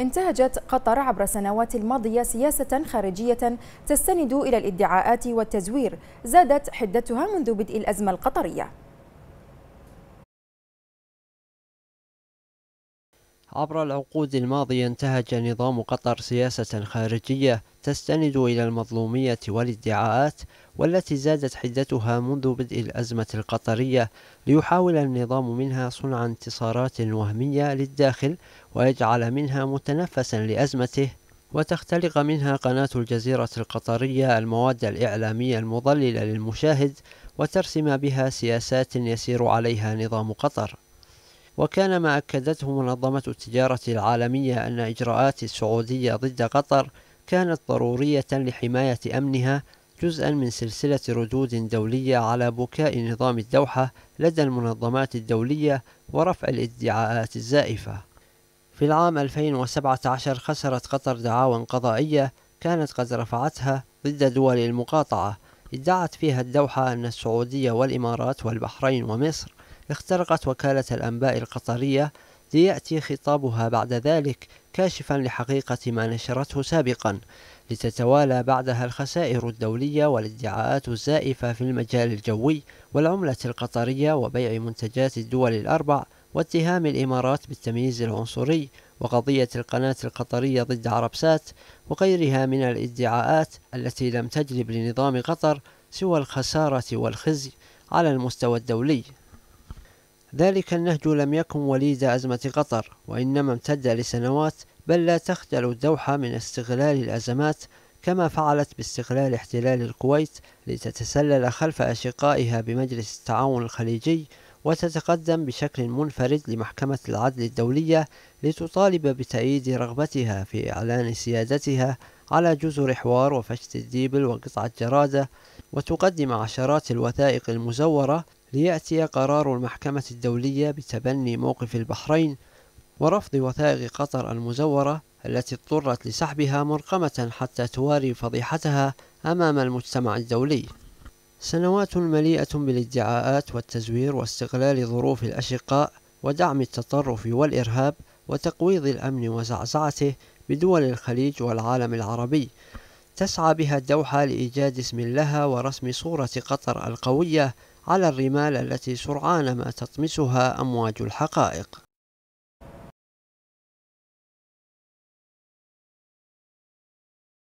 انتهجت قطر عبر السنوات الماضية سياسة خارجية تستند إلى الادعاءات والتزوير زادت حدتها منذ بدء الأزمة القطرية عبر العقود الماضية انتهج نظام قطر سياسة خارجية تستند إلى المظلومية والادعاءات والتي زادت حدتها منذ بدء الأزمة القطرية ليحاول النظام منها صنع انتصارات وهمية للداخل ويجعل منها متنفسا لأزمته وتختلق منها قناة الجزيرة القطرية المواد الإعلامية المضللة للمشاهد وترسم بها سياسات يسير عليها نظام قطر وكان ما أكدته منظمة التجارة العالمية أن إجراءات السعودية ضد قطر كانت ضرورية لحماية أمنها جزءا من سلسلة ردود دولية على بكاء نظام الدوحة لدى المنظمات الدولية ورفع الادعاءات الزائفة. في العام 2017 خسرت قطر دعاوى قضائية كانت قد رفعتها ضد دول المقاطعة ادعت فيها الدوحة أن السعودية والإمارات والبحرين ومصر اخترقت وكالة الأنباء القطرية ليأتي خطابها بعد ذلك كاشفا لحقيقة ما نشرته سابقا لتتوالى بعدها الخسائر الدولية والادعاءات الزائفة في المجال الجوي والعملة القطرية وبيع منتجات الدول الأربع واتهام الإمارات بالتمييز العنصري وقضية القناة القطرية ضد عربسات وغيرها من الادعاءات التي لم تجلب لنظام قطر سوى الخسارة والخزي على المستوى الدولي ذلك النهج لم يكن وليد أزمة قطر وإنما امتد لسنوات بل لا تخجل الدوحة من استغلال الأزمات كما فعلت باستغلال احتلال الكويت لتتسلل خلف أشقائها بمجلس التعاون الخليجي وتتقدم بشكل منفرد لمحكمة العدل الدولية لتطالب بتأييد رغبتها في إعلان سيادتها على جزر حوار وفشت الديبل وقطعة جرادة وتقدم عشرات الوثائق المزورة ليأتي قرار المحكمة الدولية بتبني موقف البحرين ورفض وثائق قطر المزورة التي اضطرت لسحبها مرقمة حتى تواري فضيحتها أمام المجتمع الدولي سنوات مليئة بالادعاءات والتزوير واستغلال ظروف الأشقاء ودعم التطرف والإرهاب وتقويض الأمن وزعزعته بدول الخليج والعالم العربي تسعى بها الدوحة لإيجاد اسم لها ورسم صورة قطر القوية على الرمال التي سرعان ما تطمسها أمواج الحقائق